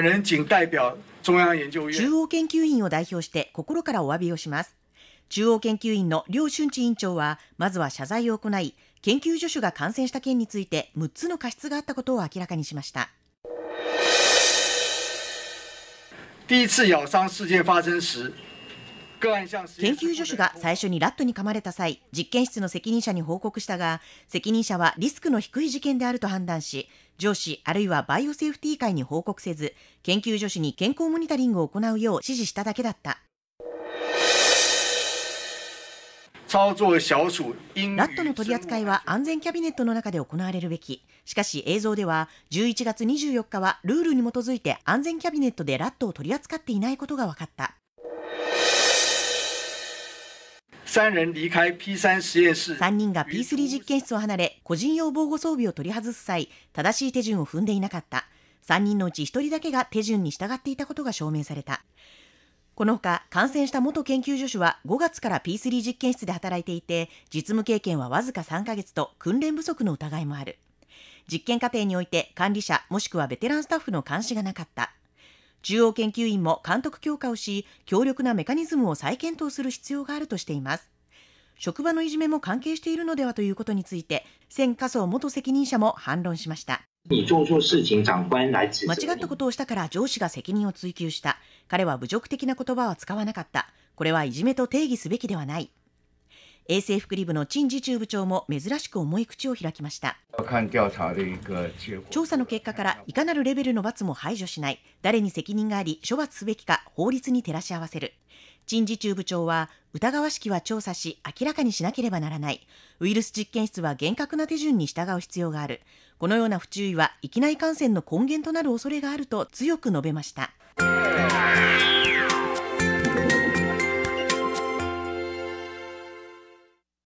人代表中央研究院中央研究院を代表して心からお詫びをします。中央研究院の梁俊智院長は、まずは謝罪を行い、研究助手が感染した件について6つの過失があったことを明らかにしました。第一次咬傷事件发生时，研究助手が最初にラットに噛まれた際実験室の責任者に報告したが責任者はリスクの低い事件であると判断し上司あるいはバイオセーフティー会に報告せず研究助手に健康モニタリングを行うよう指示しただけだったラットの取り扱いは安全キャビネットの中で行われるべき。しかし映像では11月24日はルールに基づいて安全キャビネットでラットを取り扱っていないことが分かった。3人が P3 実験室を離れ、個人用防護装備を取り外す際、正しい手順を踏んでいなかった。3人のうち1人だけが手順に従っていたことが証明された。このほか、感染した元研究助手は5月から P3 実験室で働いていて、実務経験はわずか3ヶ月と訓練不足の疑いもある。実験過程において管理者もしくはベテランスタッフの監視がなかった。中央研究院も監督強化をし強力なメカニズムを再検討する必要があるとしています職場のいじめも関係しているのではということについて千加総元責任者も反論しました間違ったことをしたから上司が責任を追及した彼は侮辱的な言葉は使わなかったこれはいじめと定義すべきではない衛生福利部の陳次中部長も珍しく重い口を開きました調査の結果からいかなるレベルの罰も排除しない誰に責任があり処罰すべきか法律に照らし合わせる陳次中部長は疑わしきは調査し明らかにしなければならないウイルス実験室は厳格な手順に従う必要があるこのような不注意は域内感染の根源となる恐れがあると強く述べました